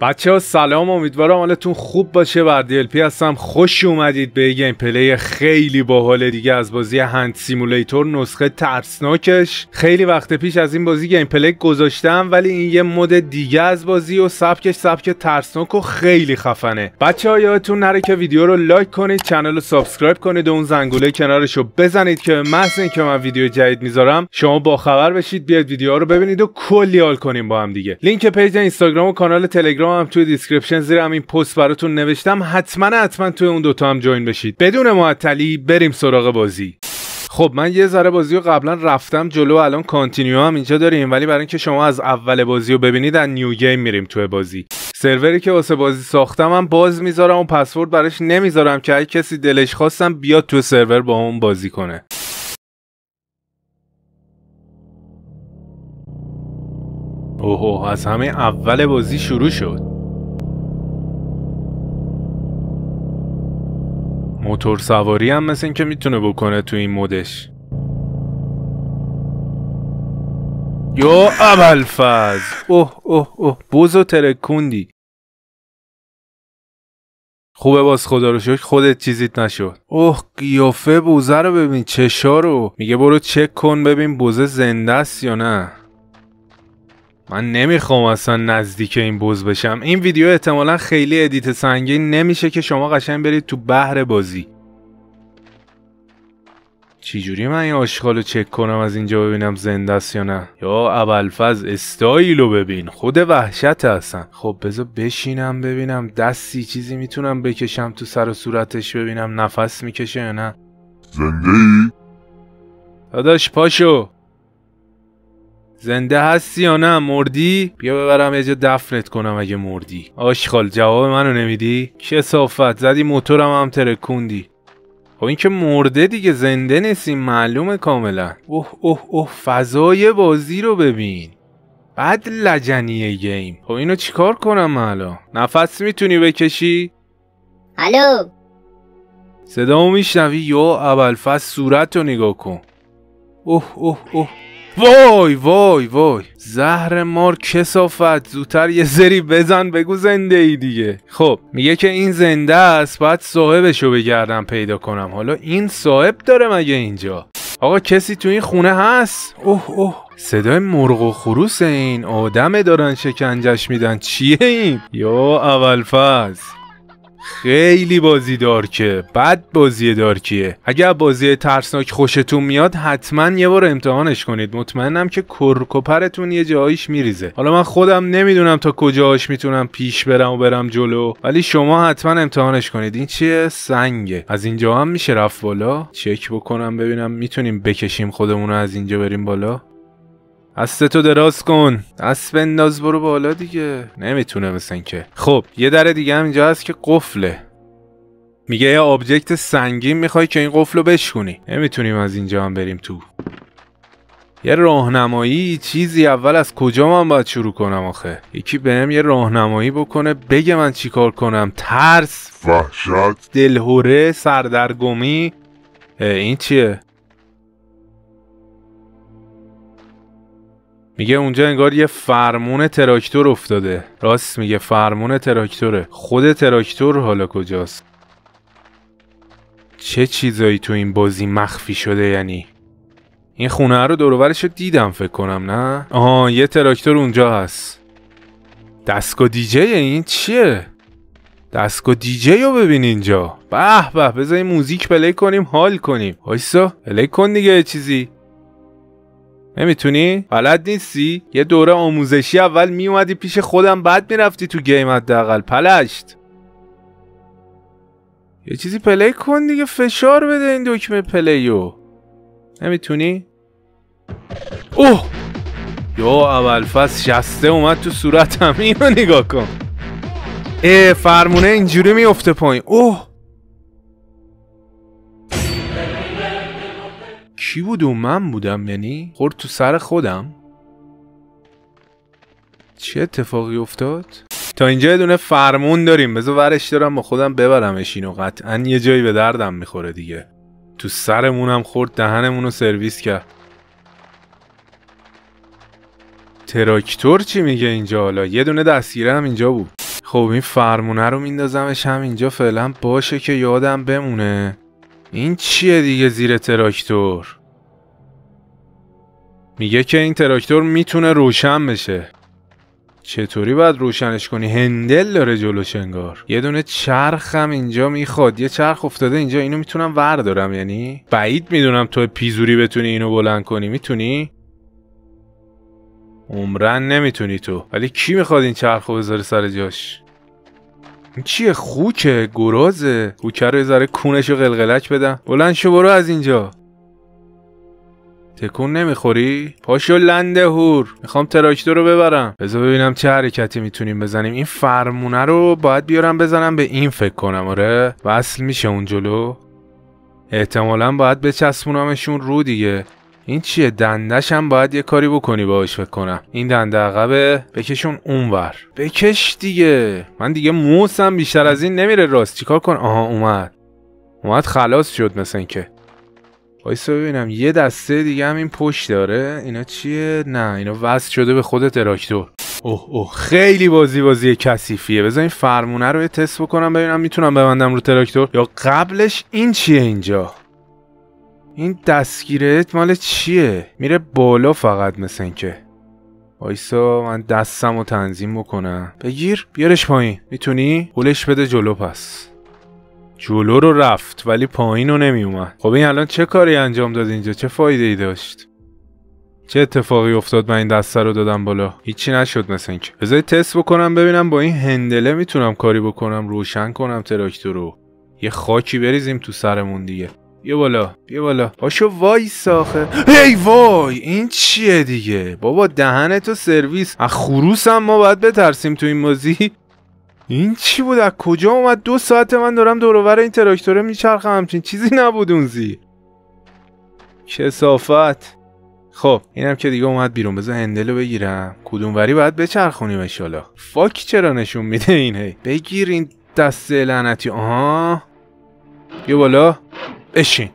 بچه ها سلام امیدوارم حالتون خوب باشه بر پی هستم خوش اومدید به گیم پلی خیلی باحال دیگه از بازی هند سیمولیتور نسخه ترسناکش خیلی وقت پیش از این بازی گیم پلی گذاشتم ولی این یه مود دیگه از بازی و سبکش سبک ترسناک و خیلی خفنه بچه ها یادتون نره که ویدیو رو لایک کنید کانال رو سابسکرایب کنید و اون زنگوله کنارش رو بزنید که محض اینکه من ویدیو جدید میذارم شما باخبر بشید بیاد ویدیو رو ببینید و کلی حال کنیم با هم دیگه لینک پیج اینستاگرام و کانال تلگرام هم توی دیسکریپشن زیر همین پست براتون نوشتم حتما حتما توی اون دوتا هم جوین بشید بدون معطلی بریم سراغ بازی خب من یه ذره بازی رو قبلا رفتم جلو الان کانتینیو هم اینجا داریم ولی برای اینکه شما از اول بازی رو ببینید از نیو گیم میریم توی بازی سروری که واسه بازی ساختم هم باز میذارم و پسورد براش نمیذارم که هر کسی دلش خواستم بیاد تو سرور با اون بازی کنه اوه از همه اول بازی شروع شد موتور سواری هم مثل اینکه میتونه بکنه تو این مودش یا فاز اوه اوه اوه بوزو ترکوندی خوبه باز خدا رو شکر خودت چیزیت نشد اوه قیافه بوزه رو ببین چشارو رو میگه برو چک کن ببین بوزه زنده است یا نه من نمیخوام اصلا نزدیک این بوز بشم این ویدیو احتمالا خیلی ادیت سنگین نمیشه که شما قشنگ برید تو بحر بازی چیجوری من این رو چک کنم از اینجا ببینم زنده است یا نه یا ابلفز استایلو ببین خود وحشت هستن خب بذار بشینم ببینم دستی چیزی میتونم بکشم تو سر و صورتش ببینم نفس میکشه یا نه زنده ای؟ داداش پاشو زنده هستی یا نه مردی بیا ببرم یه جا دفنت کنم اگه مردی آشخال جواب منو نمیدی چه صافت زدی موتورم هم ترکوندی خب این که مرده دیگه زنده نیستیم معلومه کاملا اوه اوه اوه فضای بازی رو ببین بعد لجنیه گیم خب اینو چیکار کنم حالا نفس میتونی بکشی الو صدامو میشنوی یا ابلفس صورت رو نگاه کن اوه اوه اوه وای وای وای زهر مار کسافت زودتر یه زری بزن بگو زنده ای دیگه خب میگه که این زنده است باید صاحبشو بگردم پیدا کنم حالا این صاحب داره مگه اینجا آقا کسی تو این خونه هست اوه اوه صدای مرغ و خروس این آدمه دارن شکنجش میدن چیه این یا اولفز خیلی بازی دارکه بد بازی دارکیه اگر بازی ترسناک خوشتون میاد حتما یه بار امتحانش کنید مطمئنم که کرکوپرتون یه جاییش میریزه حالا من خودم نمیدونم تا کجاش میتونم پیش برم و برم جلو ولی شما حتما امتحانش کنید این چیه سنگه از اینجا هم میشه رفت بالا چک بکنم ببینم میتونیم بکشیم خودمون رو از اینجا بریم بالا تو دراز کن دست بنداز برو بالا دیگه نمیتونه مثل که خب یه در دیگه هم اینجا هست که قفله میگه یه آبجکت سنگین میخوای که این قفل رو بشکونی نمیتونیم از اینجا هم بریم تو یه راهنمایی چیزی اول از کجا من باید شروع کنم آخه یکی بهم یه راهنمایی بکنه بگه من چیکار کنم ترس وحشت دلهوره سردرگمی این چیه میگه اونجا انگار یه فرمون تراکتور افتاده راست میگه فرمون تراکتوره خود تراکتور حالا کجاست چه چیزایی تو این بازی مخفی شده یعنی این خونه رو دورورش رو دیدم فکر کنم نه آها یه تراکتور اونجا هست دستگاه دیجی این چیه دستگاه دیجی رو ببین اینجا به به بذار موزیک پلی کنیم حال کنیم وایسا پلی کن دیگه چیزی نمیتونی بلد نیستی یه دوره آموزشی اول میومدی پیش خودم بعد میرفتی تو گیم حداقل پلشت یه چیزی پلی کن دیگه فشار بده این دکمه پلیو نمیتونی اوه یا اول فصل شسته اومد تو صورتم اینو نگاه کن اه فرمونه اینجوری میفته پایین اوه کی بود من بودم یعنی خورد تو سر خودم چه اتفاقی افتاد تا اینجا یه دونه فرمون داریم بذار ورش دارم با خودم ببرمش اینو قطعا یه جایی به دردم میخوره دیگه تو سرمونم خورد دهنمون رو سرویس کرد تراکتور چی میگه اینجا حالا یه دونه دستگیره هم اینجا بود خب این فرمونه رو میندازمش هم اینجا فعلا باشه که یادم بمونه این چیه دیگه زیر تراکتور میگه که این تراکتور میتونه روشن بشه چطوری باید روشنش کنی هندل داره جلوش انگار یه دونه چرخ هم اینجا میخواد یه چرخ افتاده اینجا اینو میتونم وردارم یعنی بعید میدونم تو پیزوری بتونی اینو بلند کنی میتونی عمرن نمیتونی تو ولی کی میخواد این چرخو بذاره سر جاش این چیه خوکه گرازه خوکه رو یه ذره کونش و قلقلک بدم بلند برو از اینجا تکون نمیخوری؟ پاشو لنده هور میخوام تراکتور رو ببرم بذار ببینم چه حرکتی میتونیم بزنیم این فرمونه رو باید بیارم بزنم به این فکر کنم آره وصل میشه اون جلو احتمالا باید بچسبونمشون رو دیگه این چیه دندش هم باید یه کاری بکنی باهاش فکر کنم این دنده عقبه بکشون اونور بکش دیگه من دیگه موسم بیشتر از این نمیره راست چیکار کن آها اومد اومد خلاص شد مثل اینکه وایسا ببینم یه دسته دیگه هم این پشت داره اینا چیه نه اینا وصل شده به خود تراکتور اوه اوه خیلی بازی بازی کثیفیه بذار این فرمونه رو یه تست بکنم ببینم میتونم ببندم رو تراکتور یا قبلش این چیه اینجا این دستگیره مال چیه میره بالا فقط مثل که وایسا من دستم رو تنظیم بکنم بگیر بیارش پایین میتونی پولش بده جلو پس جلو رو رفت ولی پایین رو نمی اومد خب این الان چه کاری انجام داد اینجا چه فایده ای داشت چه اتفاقی افتاد من این دسته رو دادم بالا هیچی نشد مثل اینکه بذاری تست بکنم ببینم با این هندله میتونم کاری بکنم روشن کنم تراکتور رو یه خاکی بریزیم تو سرمون دیگه بیا بالا بیا بالا آشو وای ساخه هی وای این چیه دیگه بابا دهنتو سرویس از هم ما باید بترسیم تو این بازی این چی بود از کجا اومد دو ساعت من دارم دورور این تراکتوره میچرخم همچین چیزی نبود اون زی کسافت خب اینم که دیگه اومد بیرون بذار هندل رو بگیرم کدوموری باید بچرخونیم اشالا فاک چرا نشون میده اینه؟ هی بگیر این دست لعنتی آها بیا بالا بشین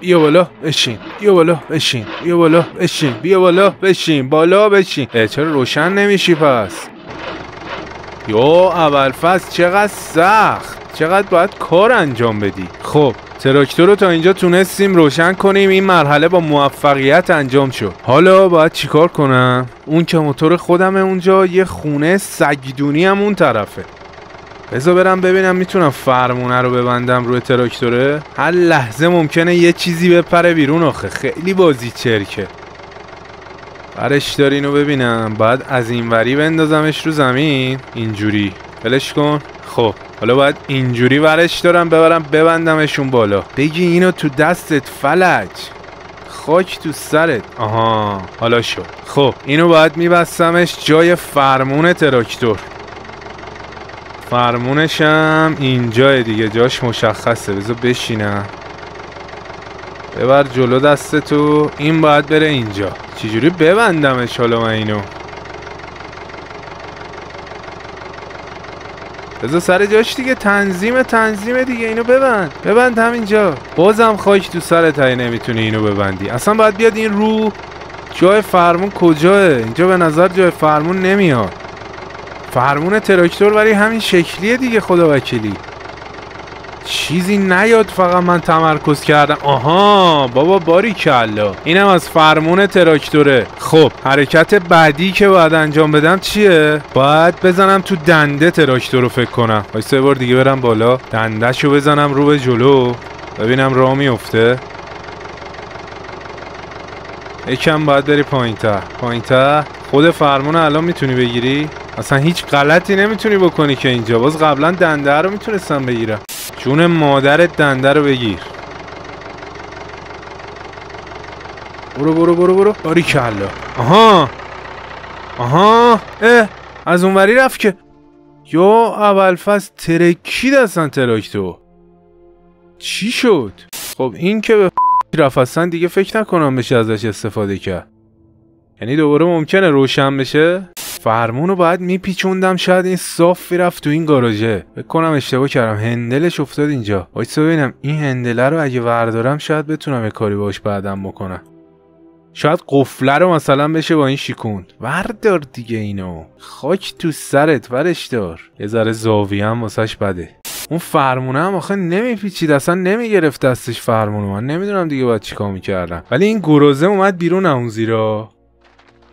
بیا بالا بشین بیا بالا بشین بیا بالا بشین بیا بالا بشین بالا بشین چرا روشن نمیشی پس یا اول فصل چقدر سخت چقدر باید کار انجام بدی خب تراکتور رو تا اینجا تونستیم روشن کنیم این مرحله با موفقیت انجام شد حالا باید چیکار کنم اون که موتور خودم اونجا یه خونه سگدونی هم اون طرفه بزا برم ببینم میتونم فرمونه رو ببندم روی تراکتوره هر لحظه ممکنه یه چیزی بپره بیرون آخه خیلی بازی چرکه برش داری رو ببینم بعد از این وری بندازمش رو زمین اینجوری ولش کن خب حالا باید اینجوری ورش دارم ببرم ببندمشون بالا بگی اینو تو دستت فلج خاک تو سرت آها حالا شو. خب اینو باید میبستمش جای فرمون تراکتور فرمونشم اینجای دیگه جاش مشخصه بذار بشینم ببر جلو دست تو این باید بره اینجا چجوری ببندم حالا من اینو بذار سر جاش دیگه تنظیم تنظیم دیگه اینو ببند ببند همینجا بازم خاک تو سر تایی نمیتونی اینو ببندی اصلا باید بیاد این رو جای فرمون کجاه اینجا به نظر جای فرمون نمیاد فرمون تراکتور برای همین شکلیه دیگه خدا چیزی نیاد فقط من تمرکز کردم آها بابا باری کلا اینم از فرمون تراکتوره خب حرکت بعدی که باید انجام بدم چیه باید بزنم تو دنده تراکتور رو فکر کنم وای سه بار دیگه برم بالا رو بزنم رو به جلو ببینم راه میفته یکم باید بری پایین تر پایین تر خود فرمون الان میتونی بگیری اصلا هیچ غلطی نمیتونی بکنی که اینجا باز قبلا دنده رو میتونستم بگیرم جون مادرت دنده رو بگیر برو برو برو برو باری کلا آها آها اه از اونوری رفت که یا اول فصل ترکید اصلا تراکتو چی شد خب این که به رفت دیگه فکر نکنم بشه ازش استفاده کرد یعنی دوباره ممکنه روشن بشه فرمون رو باید میپیچوندم شاید این صاف رفت تو این گاراژه فکر کنم اشتباه کردم هندلش افتاد اینجا وایسا ببینم این هندله رو اگه وردارم شاید بتونم یه کاری باش بعدم بکنم شاید قفله رو مثلا بشه با این شیکوند وردار دیگه اینو خاک تو سرت ورش دار یه ذره زاویه هم واسش بده اون فرمونه هم آخه نمیپیچید اصلا نمیگرفت دستش فرمونه من نمیدونم دیگه باید چیکار میکردم ولی این گروزه اومد بیرون اون زیرا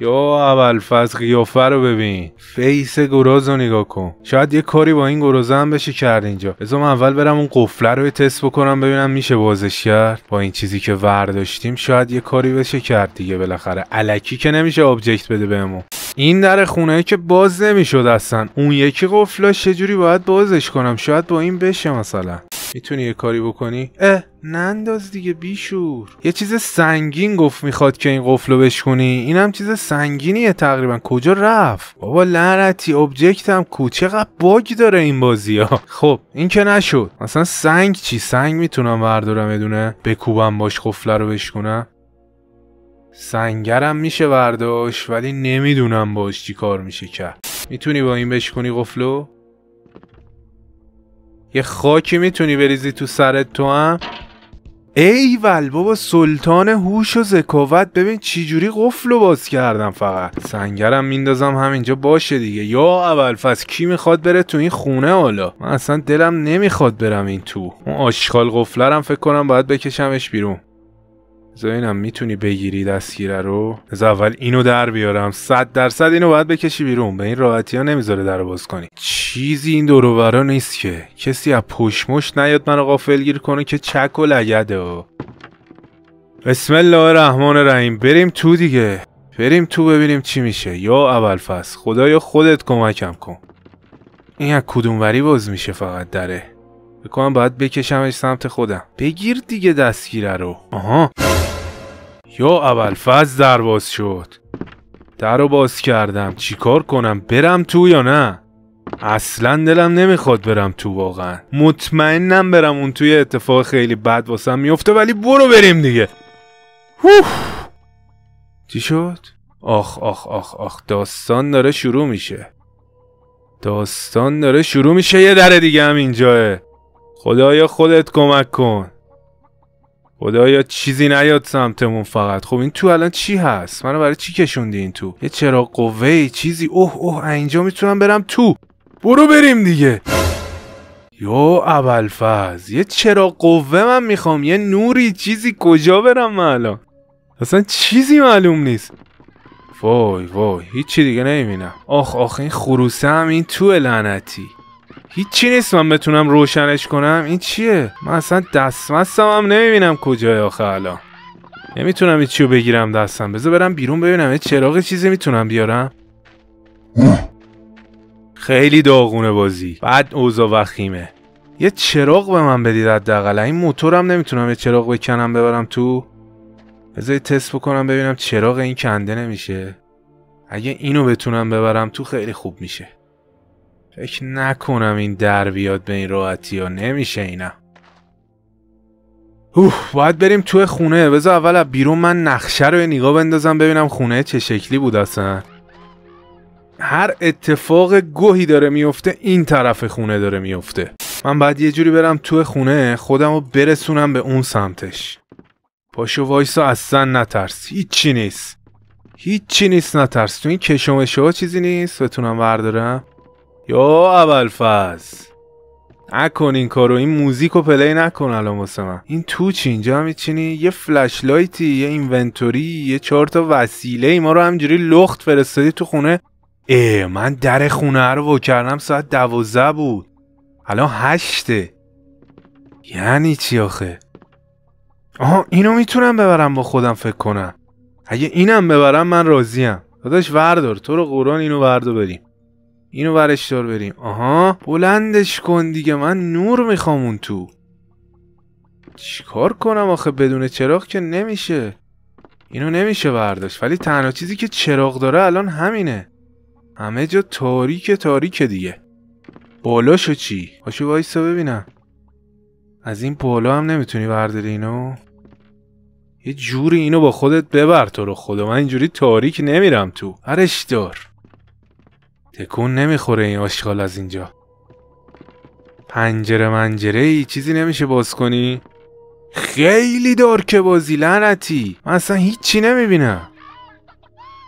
یا اولفز قیافه رو ببین فیس گراز رو نگاه کن شاید یه کاری با این گرازه هم بشه کرد اینجا بزا اول برم اون قفله رو تست بکنم ببینم میشه بازش کرد با این چیزی که ورداشتیم شاید یه کاری بشه کرد دیگه بالاخره الکی که نمیشه آبجکت بده بهمون این در خونه که باز نمیشد اصلا اون یکی قفلاش چجوری باید بازش کنم شاید با این بشه مثلا میتونی یه کاری بکنی اه ننداز دیگه بیشور یه چیز سنگین گفت میخواد که این قفلو بشکنی اینم چیز سنگینیه تقریبا کجا رفت بابا لعنتی ابجکتم کو چقدر باگ داره این بازی ها خب این که نشد مثلا سنگ چی سنگ میتونم بردارم بدونه بکوبم باش قفله رو بشکنم سنگرم میشه برداشت ولی نمیدونم باش چی کار میشه کرد میتونی با این بشکنی قفلو یه خاکی میتونی بریزی تو سرت تو هم ایول بابا سلطان هوش و ذکاوت ببین چیجوری قفل باز کردم فقط سنگرم میندازم همینجا باشه دیگه یا اول فس کی میخواد بره تو این خونه حالا من اصلا دلم نمیخواد برم این تو اون آشغال قفلرم فکر کنم باید بکشمش بیرون اینم میتونی بگیری دستگیره رو از اول اینو در بیارم صد درصد اینو باید بکشی بیرون به این راحتی ها نمیذاره در باز کنی چیزی این دور نیست که کسی از پشمش نیاد منو غافل گیر کنه که چک و لگده و بسم الله الرحمن الرحیم بریم تو دیگه بریم تو ببینیم چی میشه یا اول فصل خدایا خودت کمکم کن این از کدوم باز میشه فقط دره بکنم باید بکشمش سمت خودم بگیر دیگه دستگیره رو آها یا اول فض درواز شد در رو باز کردم چیکار کنم برم تو یا نه اصلا دلم نمیخواد برم تو واقعا مطمئنم برم اون توی اتفاق خیلی بد واسم میفته ولی برو بریم دیگه هوف. چی شد؟ آخ آخ آخ آخ داستان داره شروع میشه داستان داره شروع میشه یه در دیگه هم اینجاه خدایا خودت کمک کن خدایا چیزی نیاد سمتمون فقط خب این تو الان چی هست منو برای چی کشوندی این تو یه چرا قوه چیزی اوه اوه اینجا میتونم برم تو برو بریم دیگه یو ابلفز یه چرا قوه من میخوام یه نوری چیزی کجا برم من الان اصلا چیزی معلوم نیست وای وای هیچی دیگه نمیبینم آخ آخ این خروسه هم این تو لعنتی هیچی نیست من بتونم روشنش کنم این چیه من اصلا دستمستم هم نمیبینم کجای آخه الان نمیتونم این چیو بگیرم دستم بذار برم بیرون ببینم یه چراغ چیزی میتونم بیارم خیلی داغونه بازی بعد اوزا وخیمه یه چراغ به من بدید حداقل این موتورم نمیتونم یه چراغ بکنم ببرم تو بذار تست بکنم ببینم چراغ این کنده نمیشه اگه اینو بتونم ببرم تو خیلی خوب میشه فکر نکنم این در بیاد به این راحتی ها نمیشه اینا اوه باید بریم تو خونه بذار اول بیرون من نقشه رو نگاه بندازم ببینم خونه چه شکلی بود اصلا هر اتفاق گوهی داره میفته این طرف خونه داره میفته من بعد یه جوری برم تو خونه خودم رو برسونم به اون سمتش پاشو وایسا اصلا نترس هیچی نیست هیچی نیست نترس تو این کشومشو چیزی نیست بتونم بردارم یا ابلفز نکن این کارو این موزیک و پلی نکن الان واسه من این تو اینجا هم یه فلش لایتی یه اینونتوری یه چهار تا وسیله ای ما رو همجوری لخت فرستادی تو خونه اه من در خونه رو وا کردم ساعت دوازده بود الان هشته یعنی چی آخه آها اینو میتونم ببرم با خودم فکر کنم اگه اینم ببرم من راضیم داداش وردار تو رو قرآن اینو وردو بریم اینو ورش دار بریم آها بلندش کن دیگه من نور میخوام اون تو چیکار کنم آخه بدون چراغ که نمیشه اینو نمیشه برداشت ولی تنها چیزی که چراغ داره الان همینه همه جا تاریک تاریک دیگه بالاشو چی؟ پاشو وایسا ببینم از این بالا هم نمیتونی برداری اینو یه جوری اینو با خودت ببر تو رو خدا من اینجوری تاریک نمیرم تو هرش دار تکون نمیخوره این آشغال از اینجا پنجره منجره ای چیزی نمیشه باز کنی؟ خیلی دار که بازی لعنتی من اصلا هیچی نمیبینم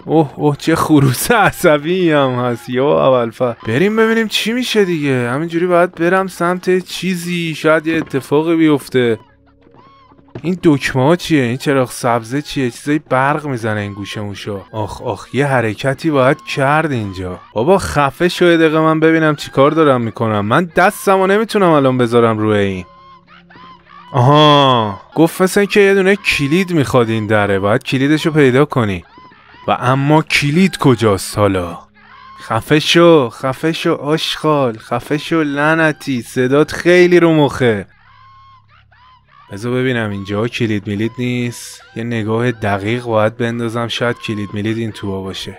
اوه اوه چه خروس عصبی هم هست یا اولفا بریم ببینیم چی میشه دیگه همینجوری باید برم سمت چیزی شاید یه اتفاقی بیفته این دکمه ها چیه این چراغ سبزه چیه چیزای برق میزنه این گوشه موشا آخ آخ یه حرکتی باید کرد اینجا بابا خفه شو یه دقیقه من ببینم چیکار دارم میکنم من و نمیتونم الان بذارم روی این آها گفت مثل که یه دونه کلید میخواد این دره باید کلیدشو پیدا کنی و اما کلید کجاست حالا خفه شو خفه شو آشخال خفه شو لعنتی صدات خیلی رو مخه بذار ببینم اینجا کلید میلید نیست یه نگاه دقیق باید بندازم شاید کلید میلید این تو باشه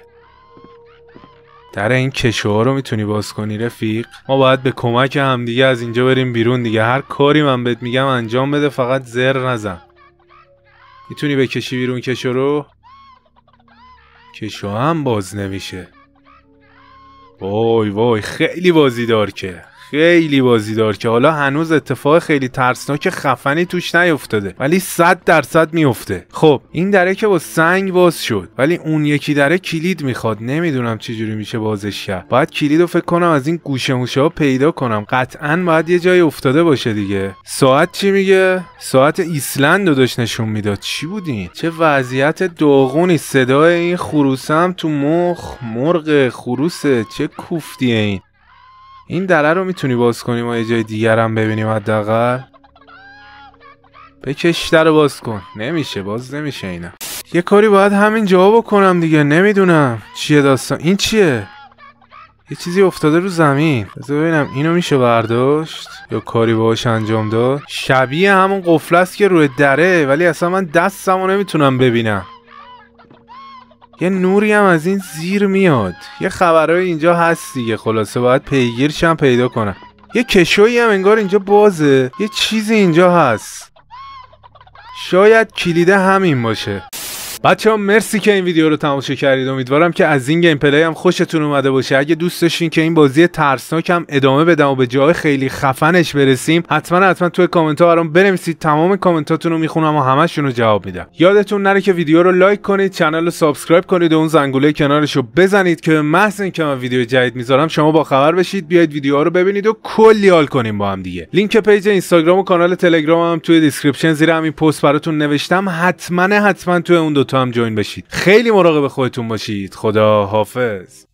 در این کشوها رو میتونی باز کنی رفیق ما باید به کمک هم دیگه از اینجا بریم بیرون دیگه هر کاری من بهت میگم انجام بده فقط زر نزن میتونی بکشی بیرون کشو رو کشو هم باز نمیشه وای وای خیلی بازی دار که خیلی بازیدار که حالا هنوز اتفاق خیلی ترسناک خفنی توش نیفتاده ولی 100 درصد میفته خب این دره که با سنگ باز شد ولی اون یکی دره کلید میخواد نمیدونم چجوری میشه بازش کرد باید کلید رو فکر کنم از این گوشه موشه ها پیدا کنم قطعا باید یه جای افتاده باشه دیگه ساعت چی میگه ساعت ایسلند رو داشت نشون میداد چی بودین چه وضعیت داغونی صدای این خروسم تو مخ مرغ خروسه چه کوفتیه این این دره رو میتونی باز کنی ما یه جای دیگر هم ببینیم حداقل بکش رو باز کن نمیشه باز نمیشه اینا یه کاری باید همین جواب بکنم دیگه نمیدونم چیه داستان این چیه یه چیزی افتاده رو زمین بذار ببینم اینو میشه برداشت یا کاری باهاش انجام داد شبیه همون قفل است که روی دره ولی اصلا من دستمو نمیتونم ببینم یه نوری هم از این زیر میاد یه خبرهای اینجا هست دیگه خلاصه باید پیگیرشم پیدا کنم یه کشویی هم انگار اینجا بازه یه چیزی اینجا هست شاید کلیده همین باشه بچه ها مرسی که این ویدیو رو تماشا کردید امیدوارم که از این گیم پلی هم خوشتون اومده باشه اگه دوست داشتین که این بازی ترسناک هم ادامه بدم و به جای خیلی خفنش برسیم حتما حتما توی کامنت ها برام بنویسید تمام کامنتاتون رو میخونم و همشون رو جواب میدم یادتون نره که ویدیو رو لایک کنید کانال رو سابسکرایب کنید و اون زنگوله کنارش رو بزنید که محض اینکه من ویدیو جدید میذارم شما با خبر بشید بیاید ویدیوها رو ببینید و کلی حال کنیم با هم دیگه لینک پیج اینستاگرام و کانال تلگرام هم توی دیسکریپشن زیر همین پست براتون نوشتم حتما حتما توی اون دو هم جوین بشید خیلی مراقب خودتون باشید خدا حافظ